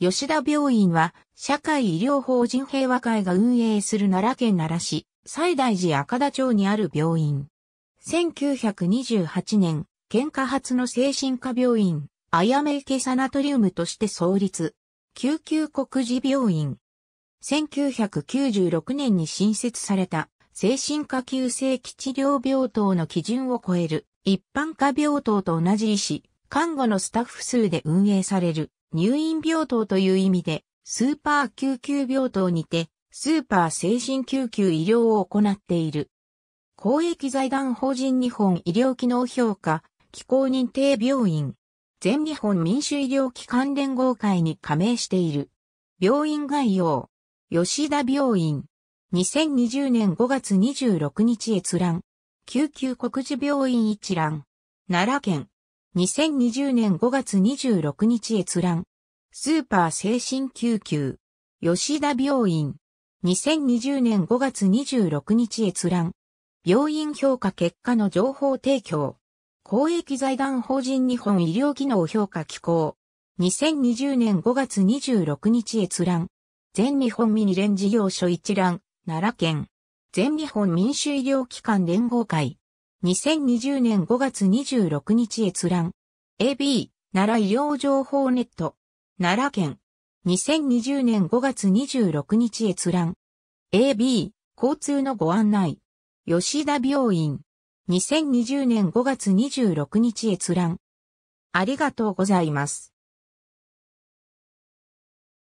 吉田病院は、社会医療法人平和会が運営する奈良県奈良市、西大寺赤田町にある病院。1928年、県下発の精神科病院、あやめ池サナトリウムとして創立。救急国事病院。1996年に新設された、精神科急性期治療病棟の基準を超える、一般科病棟と同じ医師、看護のスタッフ数で運営される入院病棟という意味で、スーパー救急病棟にて、スーパー精神救急医療を行っている。公益財団法人日本医療機能評価、機構認定病院、全日本民主医療機関連合会に加盟している。病院概要、吉田病院、2020年5月26日閲覧、救急国事病院一覧、奈良県、2020年5月26日閲覧。スーパー精神救急。吉田病院。2020年5月26日閲覧。病院評価結果の情報提供。公益財団法人日本医療機能評価機構。2020年5月26日閲覧。全日本ミニ連事業所一覧、奈良県。全日本民主医療機関連合会。2020年5月26日閲覧。AB、奈良医療情報ネット。奈良県。2020年5月26日閲覧。AB、交通のご案内。吉田病院。2020年5月26日閲覧。ありがとうございます。